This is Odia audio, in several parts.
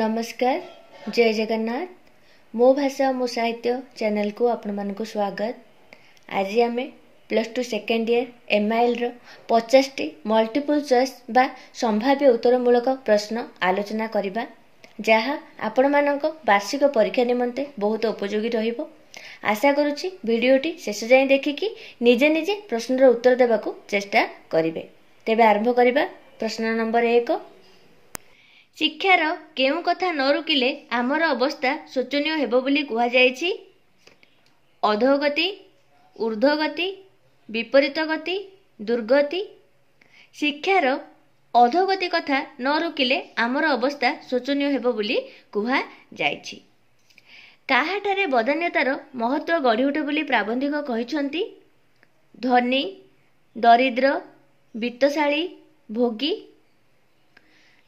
ନମସ୍କାର ଜୟ ଜଗନ୍ନାଥ ମୋ ଭାଷା ମୋ ସାହିତ୍ୟ ଚ୍ୟାନେଲକୁ ଆପଣମାନଙ୍କୁ ସ୍ୱାଗତ ଆଜି ଆମେ ପ୍ଲସ୍ ଟୁ ସେକେଣ୍ଡ ଇୟର ଏମ୍ଆଇଏଲ୍ର ପଚାଶଟି ମଲ୍ଟିପୁଲ୍ ଚଏସ୍ ବା ସମ୍ଭାବ୍ୟ ଉତ୍ତରମୂଳକ ପ୍ରଶ୍ନ ଆଲୋଚନା କରିବା ଯାହା ଆପଣମାନଙ୍କ ବାର୍ଷିକ ପରୀକ୍ଷା ନିମନ୍ତେ ବହୁତ ଉପଯୋଗୀ ରହିବ ଆଶା କରୁଛି ଭିଡ଼ିଓଟି ଶେଷ ଯାଏଁ ଦେଖିକି ନିଜେ ନିଜେ ପ୍ରଶ୍ନର ଉତ୍ତର ଦେବାକୁ ଚେଷ୍ଟା କରିବେ ତେବେ ଆରମ୍ଭ କରିବା ପ୍ରଶ୍ନ ନମ୍ବର ଏକ ଶିକ୍ଷାର କେଉଁ କଥା ନ ରୋକିଲେ ଆମର ଅବସ୍ଥା ଶୋଚନୀୟ ହେବ ବୋଲି କୁହାଯାଇଛି ଅଧୋଗତି ଉର୍ଦ୍ଧ୍ୱଗତି ବିପରୀତ ଗତି ଦୁର୍ଗତି ଶିକ୍ଷାର ଅଧୋଗତି କଥା ନ ରୋକିଲେ ଆମର ଅବସ୍ଥା ଶୋଚନୀୟ ହେବ ବୋଲି କୁହାଯାଇଛି କାହାଠାରେ ବଦାନ୍ୟତାର ମହତ୍ଵ ଗଢ଼ି ଉଠେ ବୋଲି ପ୍ରାବନ୍ଧିକ କହିଛନ୍ତି ଧନୀ ଦରିଦ୍ର ବିତ୍ତଶାଳୀ ଭୋଗୀ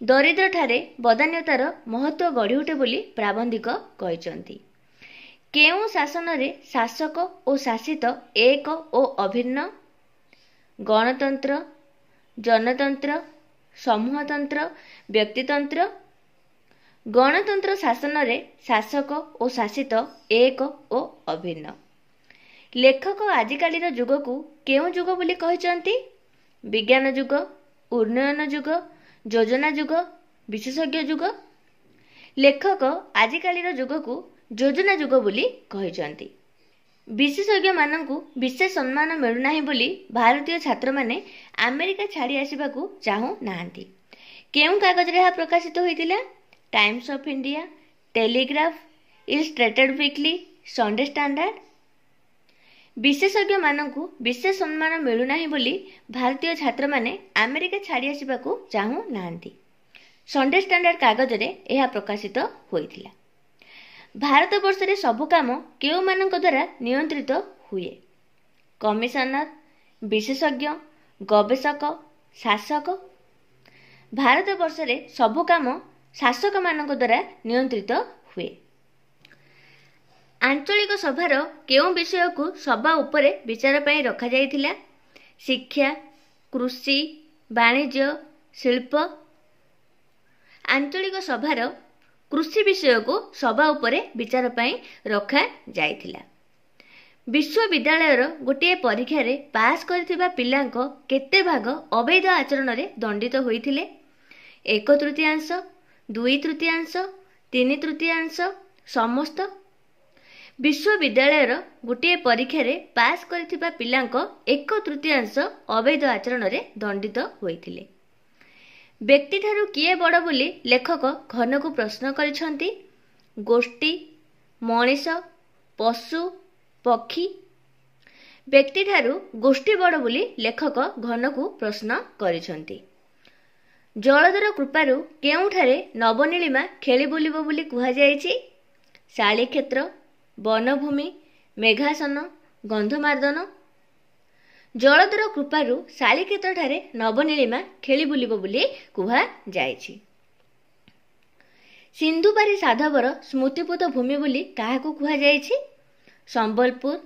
ଦରିଦ୍ରଠାରେ ବଦାନ୍ୟତାର ମହତ୍ତ୍ୱ ଗଢ଼ି ଉଠେ ବୋଲି ପ୍ରାବନ୍ଧିକ କହିଛନ୍ତି କେଉଁ ଶାସନରେ ଶାସକ ଓ ଶାସିତ ଏକ ଓ ଅଭିନ୍ନ ଗଣତନ୍ତ୍ର ଜନତନ୍ତ୍ର ସମୂହତନ୍ତ୍ର ବ୍ୟକ୍ତିତନ୍ତ୍ର ଗଣତନ୍ତ୍ର ଶାସନରେ ଶାସକ ଓ ଶାସିତ ଏକ ଓ ଅଭିନ୍ନ ଲେଖକ ଆଜିକାଲିର ଯୁଗକୁ କେଉଁ ଯୁଗ ବୋଲି କହିଛନ୍ତି ବିଜ୍ଞାନ ଯୁଗ ଉନ୍ନୟନ ଯୁଗ ଯୋଜନା ଯୁଗ ବିଶେଷଜ୍ଞ ଯୁଗ ଲେଖକ ଆଜିକାଲିର ଯୁଗକୁ ଯୋଜନା ଯୁଗ ବୋଲି କହିଛନ୍ତି ବିଶେଷଜ୍ଞମାନଙ୍କୁ ବିଶେଷ ସମ୍ମାନ ମିଳୁନାହିଁ ବୋଲି ଭାରତୀୟ ଛାତ୍ରମାନେ ଆମେରିକା ଛାଡ଼ି ଆସିବାକୁ ଚାହୁଁନାହାନ୍ତି କେଉଁ କାଗଜରେ ଏହା ପ୍ରକାଶିତ ହୋଇଥିଲା Times of India Telegraph Illustrated Weekly Sunday Standard ବିଶେଷଜ୍ଞମାନଙ୍କୁ ବିଶେଷ ସମ୍ମାନ ମିଳୁନାହିଁ ବୋଲି ଭାରତୀୟ ଛାତ୍ରମାନେ ଆମେରିକା ଛାଡ଼ି ଆସିବାକୁ ଚାହୁଁନାହାନ୍ତି ସଣ୍ଡେ ଷ୍ଟାଣ୍ଡାର୍ଡ଼ କାଗଜରେ ଏହା ପ୍ରକାଶିତ ହୋଇଥିଲା ଭାରତବର୍ଷରେ ସବୁ କାମ କେଉଁମାନଙ୍କ ଦ୍ୱାରା ନିୟନ୍ତ୍ରିତ ହୁଏ କମିଶନର ବିଶେଷଜ୍ଞ ଗବେଷକ ଶାସକ ଭାରତବର୍ଷରେ ସବୁ କାମ ଶାସକମାନଙ୍କ ଦ୍ୱାରା ନିୟନ୍ତ୍ରିତ ହୁଏ ଆଞ୍ଚଳିକ ସଭାର କେଉଁ ବିଷୟକୁ ସଭା ଉପରେ ବିଚାର ପାଇଁ ରଖାଯାଇଥିଲା ଶିକ୍ଷା କୃଷି ବାଣିଜ୍ୟ ଶିଳ୍ପ ଆଞ୍ଚଳିକ ସଭାର କୃଷି ବିଷୟକୁ ସଭା ଉପରେ ବିଚାର ପାଇଁ ରଖାଯାଇଥିଲା ବିଶ୍ୱବିଦ୍ୟାଳୟର ଗୋଟିଏ ପରୀକ୍ଷାରେ ପାସ୍ କରିଥିବା ପିଲାଙ୍କ କେତେ ଭାଗ ଅବୈଧ ଆଚରଣରେ ଦଣ୍ଡିତ ହୋଇଥିଲେ ଏକ ତୃତୀୟାଂଶ ଦୁଇ ତୃତୀୟାଂଶ ତିନି ତୃତୀୟାଂଶ ସମସ୍ତ ବିଶ୍ୱବିଦ୍ୟାଳୟର ଗୋଟିଏ ପରୀକ୍ଷାରେ ପାସ୍ କରିଥିବା ପିଲାଙ୍କ ଏକ ତୃତୀୟାଂଶ ଅବୈଧ ଆଚରଣରେ ଦଣ୍ଡିତ ହୋଇଥିଲେ ବ୍ୟକ୍ତିଠାରୁ କିଏ ବଡ଼ ବୋଲି ଲେଖକ ଘନକୁ ପ୍ରଶ୍ନ କରିଛନ୍ତି ଗୋଷ୍ଠୀ ମଣିଷ ପଶୁ ପକ୍ଷୀ ବ୍ୟକ୍ତିଠାରୁ ଗୋଷ୍ଠୀ ବଡ଼ ବୋଲି ଲେଖକ ଘନକୁ ପ୍ରଶ୍ନ କରିଛନ୍ତି ଜଳଧର କୃପାରୁ କେଉଁଠାରେ ନବନୀଳିମା ଖେଳି ବୁଲିବ ବୋଲି କୁହାଯାଇଛି ଶାଳୀକ୍ଷେତ୍ର ବନଭୂମି ମେଘାସନ ଗନ୍ଧମାର୍ଦ୍ଦନ ଜଳଧର କୃପାରୁ ଶାଳିକ୍ଷେତ୍ରଠାରେ ନବନୀଳିମା ଖେଳି ବୁଲିବ ବୋଲି କୁହାଯାଇଛି ସିନ୍ଧୁପାରି ସାଧବର ସ୍ମୃତିପୂତ ଭୂମି ବୋଲି କାହାକୁ କୁହାଯାଇଛି ସମ୍ବଲପୁର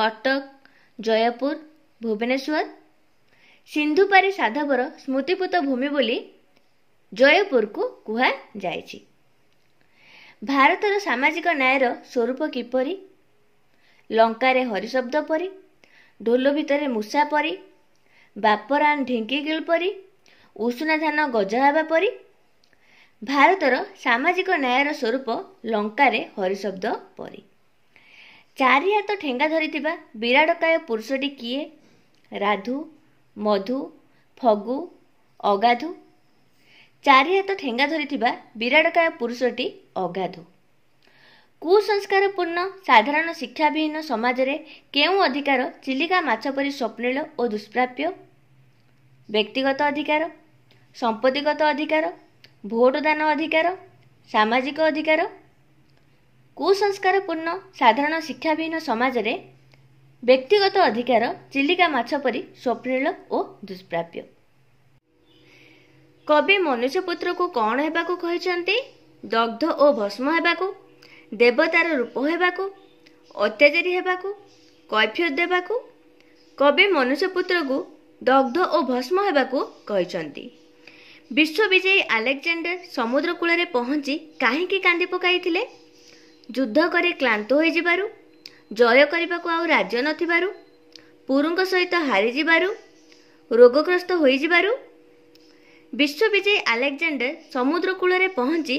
କଟକ ଜୟପୁର ଭୁବନେଶ୍ୱର ସିନ୍ଧୁପାରି ସାଧବର ସ୍ମୃତିପୂତ ଭୂମି ବୋଲି ଜୟପୁରକୁ କୁହାଯାଇଛି ଭାରତର ସାମାଜିକ ନ୍ୟାୟର ସ୍ୱରୂପ କିପରି ଲଙ୍କାରେ ହରିଶବ୍ଦ ପରି ଢୋଲ ଭିତରେ ମୂଷା ପରି ବାପରାନ ଢିଙ୍କିଗିଳ ପରି ଉଷୁନା ଧାନ ଗଜା ହେବା ପରି ଭାରତର ସାମାଜିକ ନ୍ୟାୟର ସ୍ୱରୂପ ଲଙ୍କାରେ ହରିଶବ୍ଦ ପରି ଚାରି ହାତ ଠେଙ୍ଗା ଧରିଥିବା ବିରାଡ଼କାୟ ପୁରୁଷଟି କିଏ ରାଧୁ ମଧୁ ଫଗୁ ଅଗାଧୁ ଚାରି ହାତ ଠେଙ୍ଗା ଧରିଥିବା ବିରାଡ଼କାୟ ପୁରୁଷଟି ଅଗାଧ କୁସଂସ୍କାର ପୂର୍ଣ୍ଣ ସାଧାରଣ ଶିକ୍ଷାବିହୀନ ସମାଜରେ କେଉଁ ଅଧିକାର ଚିଲିକା ମାଛ ପରି ସ୍ୱପ୍ନିଳ ଓ ଦୁଷ୍ପ୍ରାପ୍ୟ ବ୍ୟକ୍ତିଗତ ଅଧିକାର ସମ୍ପତ୍ତିଗତ ଅଧିକାର ଭୋଟଦାନ ଅଧିକାର ସାମାଜିକ ଅଧିକାର କୁସଂସ୍କାର ପୂର୍ଣ୍ଣ ସାଧାରଣ ଶିକ୍ଷାବିହୀନ ସମାଜରେ ବ୍ୟକ୍ତିଗତ ଅଧିକାର ଚିଲିକା ମାଛ ପରି ସ୍ୱପ୍ନିଳ ଓ ଦୁଷ୍ପ୍ରାପ୍ୟ କବି ମନୁଷ୍ୟ ପୁତ୍ରକୁ କ'ଣ ହେବାକୁ କହିଛନ୍ତି ଦଗ୍ଧ ଓ ଭସ୍ମ ହେବାକୁ ଦେବତାର ରୂପ ହେବାକୁ ଅତ୍ୟାଚାରୀ ହେବାକୁ କୈଫିୟତ ଦେବାକୁ କବି ମନୁଷ୍ୟ ପୁତ୍ରକୁ ଦଗ୍ଧ ଓ ଭସ୍ମ ହେବାକୁ କହିଛନ୍ତି ବିଶ୍ୱ ବିଜୟୀ ଆଲେକଜାଣ୍ଡର ସମୁଦ୍ର କୂଳରେ ପହଞ୍ଚି କାହିଁକି କାନ୍ଦି ପକାଇଥିଲେ ଯୁଦ୍ଧ କରି କ୍ଲାନ୍ତ ହୋଇଯିବାରୁ ଜୟ କରିବାକୁ ଆଉ ରାଜ୍ୟ ନଥିବାରୁ ପୁରୁଙ୍କ ସହିତ ହାରିଯିବାରୁ ରୋଗଗ୍ରସ୍ତ ହୋଇଯିବାରୁ ବିଶ୍ୱବିଜୟୀ ଆଲେକ୍ଜାଣ୍ଡର ସମୁଦ୍ର କୂଳରେ ପହଞ୍ଚି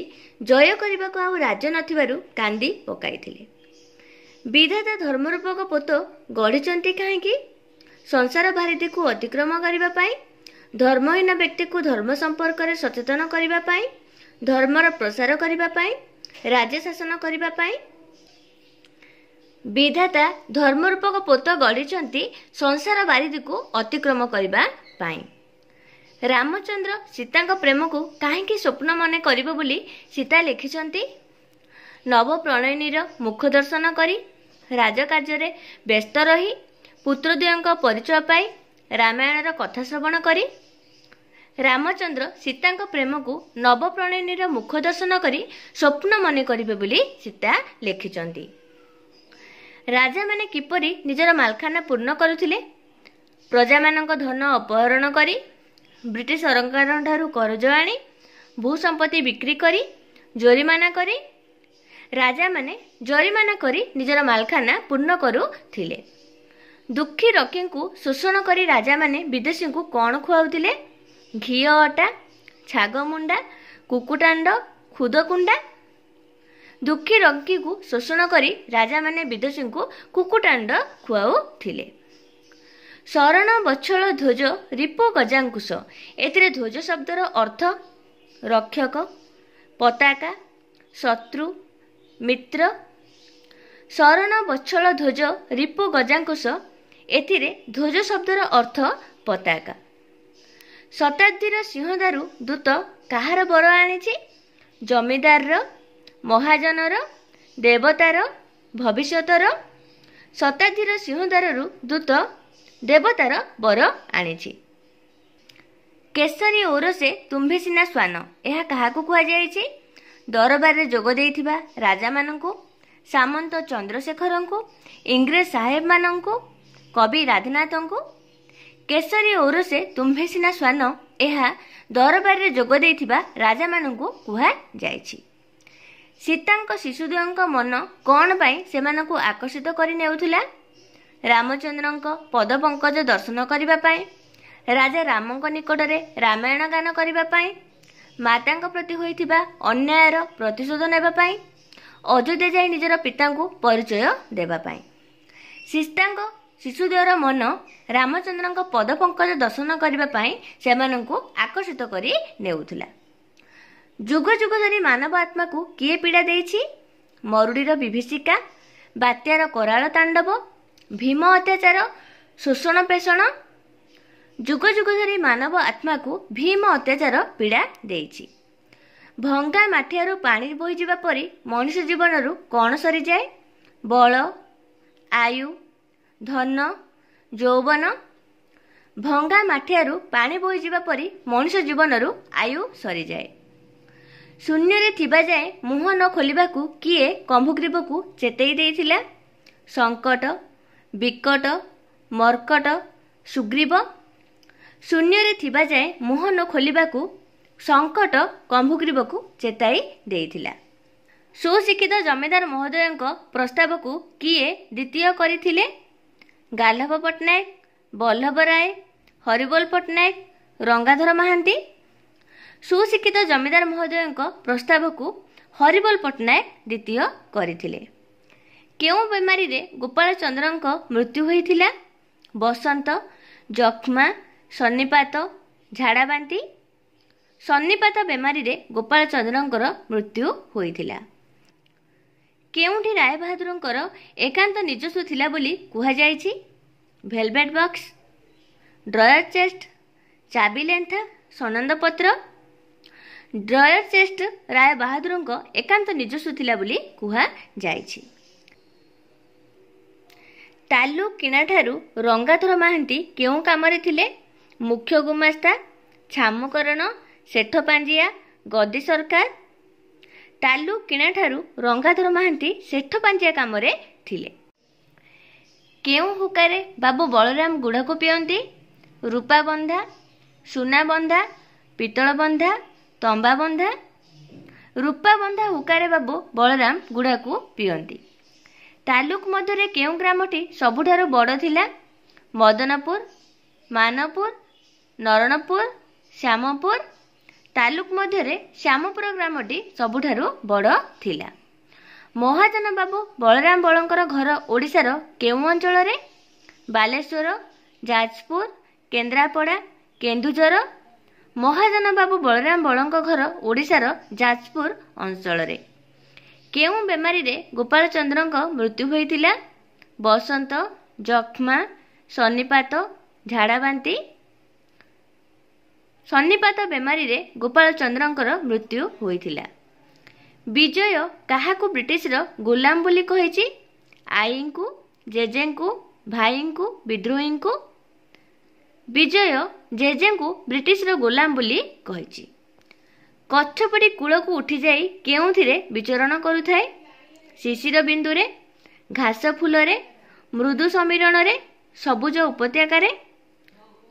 ଜୟ କରିବାକୁ ଆଉ ରାଜ୍ୟ ନଥିବାରୁ କାନ୍ଦି ପକାଇଥିଲେ ବିଧାତା ଧର୍ମରୂପକ ପୋତ ଗଢ଼ିଛନ୍ତି କାହିଁକି ସଂସାର ଭାରିତିକୁ ଅତିକ୍ରମ କରିବା ପାଇଁ ଧର୍ମହୀନ ବ୍ୟକ୍ତିକୁ ଧର୍ମ ସମ୍ପର୍କରେ ସଚେତନ କରିବା ପାଇଁ ଧର୍ମର ପ୍ରସାର କରିବା ପାଇଁ ରାଜ୍ୟ ଶାସନ କରିବା ପାଇଁ ବିଧାତା ଧର୍ମରୂପକ ପୋତ ଗଢ଼ିଛନ୍ତି ସଂସାର ବାରିଦିକୁ ଅତିକ୍ରମ କରିବା ପାଇଁ ରାମଚନ୍ଦ୍ର ସୀତାଙ୍କ ପ୍ରେମକୁ କାହିଁକି ସ୍ୱପ୍ନ ମନେ କରିବ ବୋଲି ସୀତା ଲେଖିଛନ୍ତି ନବପ୍ରଣୟିନୀର ମୁଖ ଦର୍ଶନ କରି ରାଜକାର୍ଯ୍ୟରେ ବ୍ୟସ୍ତ ରହି ପୁତ୍ରଦ୍ୱୟଙ୍କ ପରିଚୟ ପାଇ ରାମାୟଣର କଥା ଶ୍ରବଣ କରି ରାମଚନ୍ଦ୍ର ସୀତାଙ୍କ ପ୍ରେମକୁ ନବପ୍ରଣୟିନୀର ମୁଖ ଦର୍ଶନ କରି ସ୍ୱପ୍ନ ମନେ କରିବେ ବୋଲି ସୀତା ଲେଖିଛନ୍ତି ରାଜାମାନେ କିପରି ନିଜର ମାଲଖାନା ପୂର୍ଣ୍ଣ କରୁଥିଲେ ପ୍ରଜାମାନଙ୍କ ଧନ ଅପହରଣ କରି ବ୍ରିଟିଶ ସରକାରଙ୍କଠାରୁ କରଜ ଆଣି ଭୂ ସମ୍ପତ୍ତି ବିକ୍ରି କରି ଜୋରିମାନା କରି ରାଜାମାନେ ଜୋରିମାନା କରି ନିଜର ମାଲଖାନା ପୂର୍ଣ୍ଣ କରୁଥିଲେ ଦୁଃଖୀ ରକ୍ଷୀଙ୍କୁ ଶୋଷଣ କରି ରାଜାମାନେ ବିଦେଶୀଙ୍କୁ କ'ଣ ଖୁଆଉଥିଲେ ଘିଅ ଅଟା ଛାଗମୁଣ୍ଡା କୁକୁଟାଣ୍ଡ ଖୁଦକୁଣ୍ଡା ଦୁଃଖୀ ରକିଙ୍କୁ ଶୋଷଣ କରି ରାଜାମାନେ ବିଦେଶୀଙ୍କୁ କୁକୁଟାଣ୍ଡ ଖୁଆଉଥିଲେ ଶରଣ ବଛଳ ଧ୍ୱଜ ରିପୋ ଗଜାଙ୍କୁଶ ଏଥିରେ ଧ୍ୱଜ ଶବ୍ଦର ଅର୍ଥ ରକ୍ଷକ ପତାକା ଶତ୍ରୁ ମିତ୍ର ଶରଣ ବଛଳ ଧ୍ୱଜ ରିପୋ ଗଜାଙ୍କୁଶ ଏଥିରେ ଧ୍ୱଜ ଶବ୍ଦର ଅର୍ଥ ପତାକା ଶତାବ୍ଦୀର ସିଂହଦାରୁ ଦୂତ କାହାର ବର ଆଣିଛି ଜମିଦାରର ମହାଜନର ଦେବତାର ଭବିଷ୍ୟତର ଶତାବ୍ଦୀର ସିଂହଦାରରୁ ଦୂତ ଦେବତାର ବର ଆଣିଛି କେଶରୀ ଓରସେ ତୁମ୍ଭେ ସିନା ଶ୍ୱାନ ଏହା କାହାକୁ କୁହାଯାଇଛି ଦରବାରରେ ଯୋଗ ଦେଇଥିବା ରାଜାମାନଙ୍କୁ ସାମନ୍ତ ଚନ୍ଦ୍ରଶେଖରଙ୍କୁ ଇଂରେଜ ସାହେବମାନଙ୍କୁ କବି ରାଧନାଥଙ୍କୁ କେଶରୀ ଓରସେ ତୁମ୍ଭେ ସିନା ଶ୍ୱାନ ଏହା ଦରବାରରେ ଯୋଗ ଦେଇଥିବା ରାଜାମାନଙ୍କୁ କୁହାଯାଇଛି ସୀତାଙ୍କ ଶିଶୁଦେବଙ୍କ ମନ କ'ଣ ପାଇଁ ସେମାନଙ୍କୁ ଆକର୍ଷିତ କରି ନେଉଥିଲା ରାମଚନ୍ଦ୍ରଙ୍କ ପଦ ପଙ୍କଜ ଦର୍ଶନ କରିବା ପାଇଁ ରାଜା ରାମଙ୍କ ନିକଟରେ ରାମାୟଣ ଗାନ କରିବା ପାଇଁ ମାତାଙ୍କ ପ୍ରତି ହୋଇଥିବା ଅନ୍ୟାୟର ପ୍ରତିଶୋଧ ନେବା ପାଇଁ ଅଯୋଧ୍ୟା ଯାଇ ନିଜର ପିତାଙ୍କୁ ପରିଚୟ ଦେବା ପାଇଁ ସୀତାଙ୍କ ଶିଶୁଦ୍ୱୟର ମନ ରାମଚନ୍ଦ୍ରଙ୍କ ପଦ ପଙ୍କଜ ଦର୍ଶନ କରିବା ପାଇଁ ସେମାନଙ୍କୁ ଆକର୍ଷିତ କରି ନେଉଥିଲା ଯୁଗ ଯୁଗ ଧରି ମାନବ ଆତ୍ମାକୁ କିଏ ପୀଡ଼ା ଦେଇଛି ମରୁଡ଼ିର ବିଭୀଷିକା ବାତ୍ୟାର କରାଳ ତାଣ୍ଡବ ଭୀମ ଅତ୍ୟାଚାର ଶୋଷଣ ପେଷଣ ଯୁଗ ଯୁଗ ଧରି ମାନବ ଆତ୍ମାକୁ ଭୀମ ଅତ୍ୟାଚାର ପୀଡ଼ା ଦେଇଛି ଭଙ୍ଗା ମାଠିଆରୁ ପାଣି ବୋହିଯିବା ପରି ମଣିଷ ଜୀବନରୁ କ'ଣ ସରିଯାଏ ବଳ ଆୟୁ ଧନ ଯୌବନ ଭଙ୍ଗା ମାଠିଆରୁ ପାଣି ବୋହିଯିବା ପରି ମଣିଷ ଜୀବନରୁ ଆୟୁ ସରିଯାଏ ଶୂନ୍ୟରେ ଥିବା ଯାଏ ମୁହଁ ନ ଖୋଲିବାକୁ କିଏ କମ୍ଭୁଗ୍ରୀବକୁ ଚେତେଇ ଦେଇଥିଲା ସଙ୍କଟ ବିକଟ ମର୍କଟ ସୁଗ୍ରୀବ ଶୂନ୍ୟରେ ଥିବା ଯାଏ ମୁହଁ ନ ଖୋଲିବାକୁ ସଙ୍କଟ କମ୍ଭୁଗ୍ରୀବକୁ ଚେତାଇ ଦେଇଥିଲା ସୁଶିକ୍ଷିତ ଜମିଦାର ମହୋଦୟଙ୍କ ପ୍ରସ୍ତାବକୁ କିଏ ଦ୍ୱିତୀୟ କରିଥିଲେ ଗାଲ୍ଲଭ ପଟ୍ଟନାୟକ ବଲ୍ଲଭ ରାୟ ହରିବୋଲ ପଟ୍ଟନାୟକ ରଙ୍ଗାଧର ମହାନ୍ତି ସୁଶିକ୍ଷିତ ଜମିଦାର ମହୋଦୟଙ୍କ ପ୍ରସ୍ତାବକୁ ହରିବୋଲ ପଟ୍ଟନାୟକ ଦ୍ୱିତୀୟ କରିଥିଲେ କେଉଁ ବେମାରୀରେ ଗୋପାଳ ଚନ୍ଦ୍ରଙ୍କ ମୃତ୍ୟୁ ହୋଇଥିଲା ବସନ୍ତ ଯକ୍ଷ୍ମା ଶନିପାତ ଝାଡ଼ାବାନ୍ତି ସନ୍ନିପାତ ବେମାରୀରେ ଗୋପାଳ ଚନ୍ଦ୍ରଙ୍କର ମୃତ୍ୟୁ ହୋଇଥିଲା କେଉଁଠି ରାୟ ବାହାଦୁରଙ୍କର ଏକାନ୍ତ ନିଜସ୍ୱ ଥିଲା ବୋଲି କୁହାଯାଇଛି ଭେଲଭେଟ୍ ବକ୍ସ ଡ୍ରୟର ଚେଷ୍ଟ ଚାବି ଲେଣ୍ଠା ସନନ୍ଦପତ୍ର ଡ୍ରୟର ଚେଷ୍ଟ ରାୟ ବାହାଦୁରଙ୍କ ଏକାନ୍ତ ନିଜସ୍ୱ ଥିଲା ବୋଲି କୁହାଯାଇଛି ତାଲୁ କିଣାଠାରୁ ରଙ୍ଗାଧର ମହାନ୍ତି କେଉଁ କାମରେ ଥିଲେ ମୁଖ୍ୟ ଗୁମାସ୍ତା ଛାମୁକରଣ ଶେଠ ପାଞ୍ଜିଆ ଗଦି ସରକାର ତାଲୁ କିଣାଠାରୁ ରଙ୍ଗାଧର ମହାନ୍ତି ଶେଠ ପାଞ୍ଜିଆ କାମରେ ଥିଲେ କେଉଁ ହୁକାରେ ବାବୁ ବଳରାମ ଗୁଢ଼କୁ ପିଅନ୍ତି ରୂପାବନ୍ଧା ସୁନାବନ୍ଧା ପିତ୍ତଳବନ୍ଧା ତମ୍ବାବନ୍ଧା ରୂପାବନ୍ଧା ହୁକାରେ ବାବୁ ବଳରାମ ଗୁଢ଼ାକୁ ପିଅନ୍ତି ତାଲୁକ ମଧ୍ୟରେ କେଉଁ ଗ୍ରାମଟି ସବୁଠାରୁ ବଡ଼ ଥିଲା ମଦନପୁର ମାନପୁର ନରଣପୁର ଶ୍ୟାମପୁର ତାଲୁକ ମଧ୍ୟରେ ଶ୍ୟାମପୁର ଗ୍ରାମଟି ସବୁଠାରୁ ବଡ଼ ଥିଲା ମହାଜନ ବାବୁ ବଳରାମ ବଳଙ୍କର ଘର ଓଡ଼ିଶାର କେଉଁ ଅଞ୍ଚଳରେ ବାଲେଶ୍ୱର ଯାଜପୁର କେନ୍ଦ୍ରାପଡ଼ା କେନ୍ଦୁଝର ମହାଜନ ବାବୁ ବଳରାମ ବଳଙ୍କ ଘର ଓଡ଼ିଶାର ଯାଜପୁର ଅଞ୍ଚଳରେ କେଉଁ ବେମାରୀରେ ଗୋପାଳଚନ୍ଦ୍ରଙ୍କ ମୃତ୍ୟୁ ହୋଇଥିଲା ବସନ୍ତ ଯକ୍ଷ୍ମା ଶନିପାତ ଝାଡ଼ାବାନ୍ତି ସନ୍ନିପାତ ବେମାରୀରେ ଗୋପାଳଚନ୍ଦ୍ରଙ୍କର ମୃତ୍ୟୁ ହୋଇଥିଲା ବିଜୟ କାହାକୁ ବ୍ରିଟିଶର ଗୁଲାମ ବୋଲି କହିଛି ଆଈଙ୍କୁ ଜେଜେଙ୍କୁ ଭାଇଙ୍କୁ ବିଦ୍ରୋହୀଙ୍କୁ ବିଜୟ ଜେଜେଙ୍କୁ ବ୍ରିଟିଶର ଗୋଲାମ ବୋଲି କହିଛି କଚ୍ଛପଟି କୂଳକୁ ଉଠିଯାଇ କେଉଁଥିରେ ବିଚରଣ କରୁଥାଏ ଶିଶିର ବିନ୍ଦୁରେ ଘାସ ଫୁଲରେ ମୃଦୁ ସମୀରଣରେ ସବୁଜ ଉପତ୍ୟକାରେ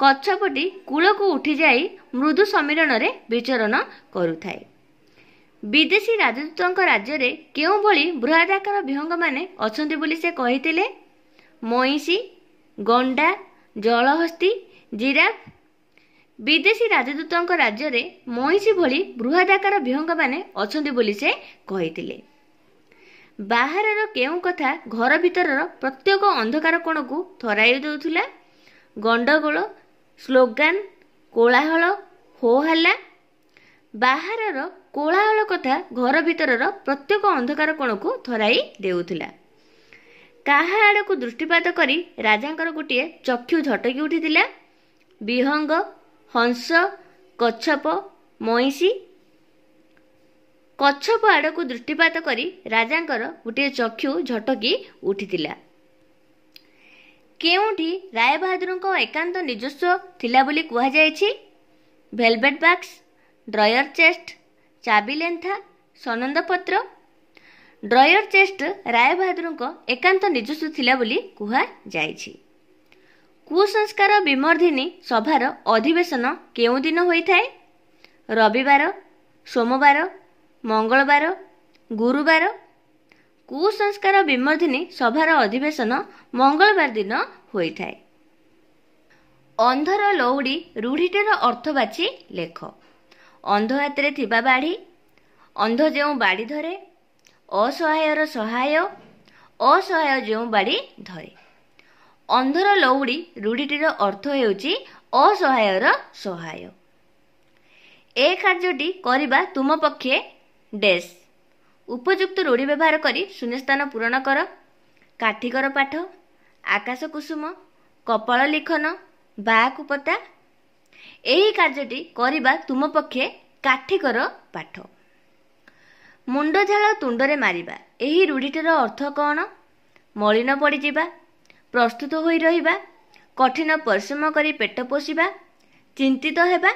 କଚ୍ଛପଟି କୂଳକୁ ଉଠିଯାଇ ମୃଦୁ ସମୀରଣରେ ବିଚରଣ କରୁଥାଏ ବିଦେଶୀ ରାଜଦୂତଙ୍କ ରାଜ୍ୟରେ କେଉଁଭଳି ବୃହଦାକାର ବିହଙ୍ଗମାନେ ଅଛନ୍ତି ବୋଲି ସେ କହିଥିଲେ ମଇଁଷି ଗଣ୍ଡା ଜଳହସ୍ତି ଜିରାଫ ବିଦେଶୀ ରାଜଦୂତଙ୍କ ରାଜ୍ୟରେ ମଇଁଷି ଭଳି ବୃହଦାକାର ବିହଙ୍ଗମାନେ ଅଛନ୍ତି ବୋଲି ସେ କହିଥିଲେ ବାହାରର କେଉଁ କଥା ଘର ଭିତରର ପ୍ରତ୍ୟେକ ଅନ୍ଧକାର କୋଣକୁ ଥରାଇ ଦେଉଥିଲା ଗଣ୍ଡଗୋଳ ସ୍ଲୋଗାନ କୋଳାହଳ ହୋହାଲା ବାହାରର କୋଳାହଳ କଥା ଘର ଭିତରର ପ୍ରତ୍ୟେକ ଅନ୍ଧକାର କୋଣକୁ ଥରାଇ ଦେଉଥିଲା କାହା ଆଡ଼କୁ ଦୃଷ୍ଟିପାତ କରି ରାଜାଙ୍କର ଗୋଟିଏ ଚକ୍ଷୁ ଝଟକି ଉଠିଥିଲା ବିହଙ୍ଗ ହଂସ କଚ୍ଛପ ମଇଁଷି କଚ୍ଛପ ଆଡ଼କୁ ଦୃଷ୍ଟିପାତ କରି ରାଜାଙ୍କର ଗୋଟିଏ ଚକ୍ଷୁ ଝଟକି ଉଠିଥିଲା କେଉଁଠି ରାୟବାହାଦୁରଙ୍କ ଏକାନ୍ତ ନିଜସ୍ୱ ଥିଲା ବୋଲି କୁହାଯାଇଛି ଭେଲଭେଟ୍ ବାକ୍ସ ଡ୍ରୟର ଚେଷ୍ଟ ଚାବିଲେନ୍ଥା ସନନ୍ଦପତ୍ର ଡ୍ରୟର ଚେଷ୍ଟ ରାୟବାହାଦୁରଙ୍କ ଏକାନ୍ତ ନିଜସ୍ୱ ଥିଲା ବୋଲି କୁହାଯାଇଛି କୁସଂସ୍କାର ବିମର୍ଦ୍ଧିନୀ ସଭାର ଅଧିବେଶନ କେଉଁ ଦିନ ହୋଇଥାଏ ରବିବାର ସୋମବାର ମଙ୍ଗଳବାର ଗୁରୁବାର କୁସଂସ୍କାର ବିମର୍ଦ୍ଧିନୀ ସଭାର ଅଧିବେଶନ ମଙ୍ଗଳବାର ଦିନ ହୋଇଥାଏ ଅନ୍ଧର ଲଉଡ଼ି ରୂଢ଼ିଟିର ଅର୍ଥ ବାଛି ଲେଖ ଅନ୍ଧ ହାତରେ ଥିବା ବାଢ଼ି ଅନ୍ଧ ଯେଉଁ ବାଡ଼ି ଧରେ ଅସହାୟର ସହାୟ ଅସହାୟ ଯେଉଁ ବାଡ଼ି ଧରେ ଅନ୍ଧର ଲଉଡ଼ି ରୂଢ଼ିଟିର ଅର୍ଥ ହେଉଛି ଅସହାୟର ସହାୟ ଏ କାର୍ଯ୍ୟଟି କରିବା ତୁମ ପକ୍ଷେ ଡେସ୍ ଉପଯୁକ୍ତ ରୂଢ଼ି ବ୍ୟବହାର କରି ଶୂନ୍ୟସ୍ଥାନ ପୂରଣ କର କାଠିକର ପାଠ ଆକାଶ କୁସୁମ କପାଳ ଲିଖନ ବାକୁ ପତା ଏହି କାର୍ଯ୍ୟଟି କରିବା ତୁମ ପକ୍ଷେ କାଠିକର ପାଠ ମୁଣ୍ଡ ଝାଳ ତୁଣ୍ଡରେ ମାରିବା ଏହି ରୂଢ଼ିଟିର ଅର୍ଥ କ'ଣ ମଳିନ ପଡ଼ିଯିବା ପ୍ରସ୍ତୁତ ହୋଇ ରହିବା କଠିନ ପରିଶ୍ରମ କରି ପେଟ ପୋଷିବା ଚିନ୍ତିତ ହେବା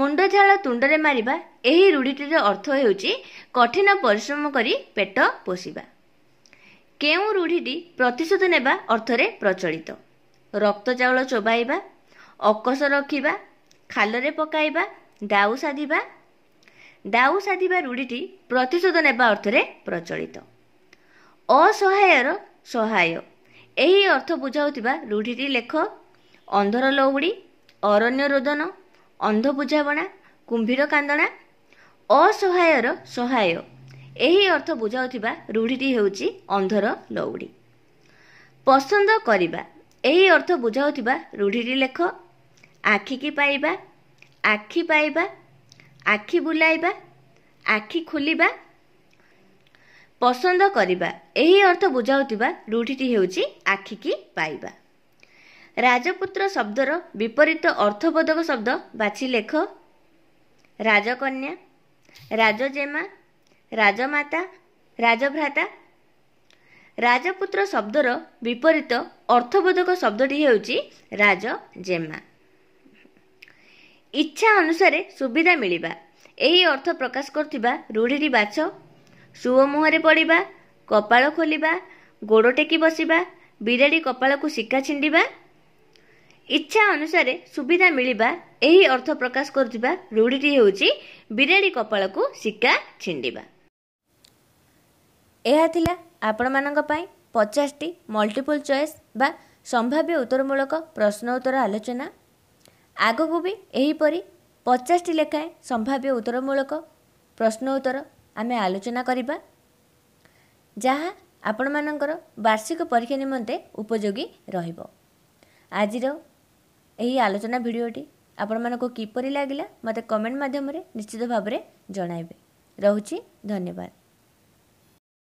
ମୁଣ୍ଡ ଝାଳ ତୁଣ୍ଡରେ ମାରିବା ଏହି ରୂଢ଼ିଟିର ଅର୍ଥ ହେଉଛି କଠିନ ପରିଶ୍ରମ କରି ପେଟ ପୋଷିବା କେଉଁ ରୂଢ଼ିଟି ପ୍ରତିଶୋଧ ନେବା ଅର୍ଥରେ ପ୍ରଚଳିତ ରକ୍ତ ଚାଉଳ ଚୋବାଇବା ଅକସ ରଖିବା ଖାଲରେ ପକାଇବା ଡାଉ ସାଧିବା ଡାଉ ସାଧିବା ରୂଢ଼ିଟି ପ୍ରତିଶୋଧ ନେବା ଅର୍ଥରେ ପ୍ରଚଳିତ ଅସହାୟର ସହାୟ ଏହି ଅର୍ଥ ବୁଝାଉଥିବା ରୂଢ଼ିଟି ଲେଖ ଅନ୍ଧର ଲଉଡ଼ି ଅରଣ୍ୟ ରୋଦନ ଅନ୍ଧ ବୁଝାମଣା କୁମ୍ଭୀର କାନ୍ଦଣା ଅସହାୟର ସହାୟ ଏହି ଅର୍ଥ ବୁଝାଉଥିବା ରୂଢ଼ିଟି ହେଉଛି ଅନ୍ଧର ଲଉଡ଼ି ପସନ୍ଦ କରିବା ଏହି ଅର୍ଥ ବୁଝାଉଥିବା ରୂଢ଼ିଟି ଲେଖ ଆଖିକି ପାଇବା ଆଖି ପାଇବା ଆଖି ବୁଲାଇବା ଆଖି ଖୋଲିବା ପସନ୍ଦ କରିବା ଏହି ଅର୍ଥ ବୁଝାଉଥିବା ରୂଢ଼ିଟି ହେଉଛି ଆଖିକି ପାଇବା ରାଜପୁତ୍ର ଶବ୍ଦର ବିପରୀତ ଅର୍ଥବୋଧକ ଶବ୍ଦ ବାଛି ଲେଖ ରାଜକନ୍ୟା ରାଜଜେମା ରାଜମାତା ରାଜଭ୍ରାତା ରାଜପୁତ୍ର ଶବ୍ଦର ବିପରୀତ ଅର୍ଥବୋଧକ ଶବ୍ଦଟି ହେଉଛି ରାଜଜେମା ଇଚ୍ଛା ଅନୁସାରେ ସୁବିଧା ମିଳିବା ଏହି ଅର୍ଥ ପ୍ରକାଶ କରୁଥିବା ରୂଢ଼ିଟି ବାଛ ସୁଅ ମୁହଁରେ ପଡ଼ିବା କପାଳ ଖୋଲିବା ଗୋଡ଼ ଟେକି ବସିବା ବିରାଡ଼ି କପାଳକୁ ଶିକା ଛିଣ୍ଡିବା ଇଚ୍ଛା ଅନୁସାରେ ସୁବିଧା ମିଳିବା ଏହି ଅର୍ଥ ପ୍ରକାଶ କରୁଥିବା ରୂଢ଼ିଟି ହେଉଛି ବିରାଡ଼ି କପାଳକୁ ଶିକା ଛିଣ୍ଡିବା ଏହା ଥିଲା ଆପଣମାନଙ୍କ ପାଇଁ ପଚାଶଟି ମଲ୍ଟିପୁଲ ଚଏସ୍ ବା ସମ୍ଭାବ୍ୟ ଉତ୍ତରମୂଳକ ପ୍ରଶ୍ନ ଉତ୍ତର ଆଲୋଚନା ଆଗକୁ ବି ଏହିପରି ପଚାଶଟି ଲେଖାଏଁ ସମ୍ଭାବ୍ୟ ଉତ୍ତରମୂଳକ ପ୍ରଶ୍ନ ଉତ୍ତର ଆମେ ଆଲୋଚନା କରିବା ଯାହା ଆପଣମାନଙ୍କର ବାର୍ଷିକ ପରୀକ୍ଷା ନିମନ୍ତେ ଉପଯୋଗୀ ରହିବ ଆଜିର ଏହି ଆଲୋଚନା ଭିଡ଼ିଓଟି ଆପଣମାନଙ୍କୁ କିପରି ଲାଗିଲା ମୋତେ କମେଣ୍ଟ ମାଧ୍ୟମରେ ନିଶ୍ଚିତ ଭାବରେ ଜଣାଇବେ ରହୁଛି ଧନ୍ୟବାଦ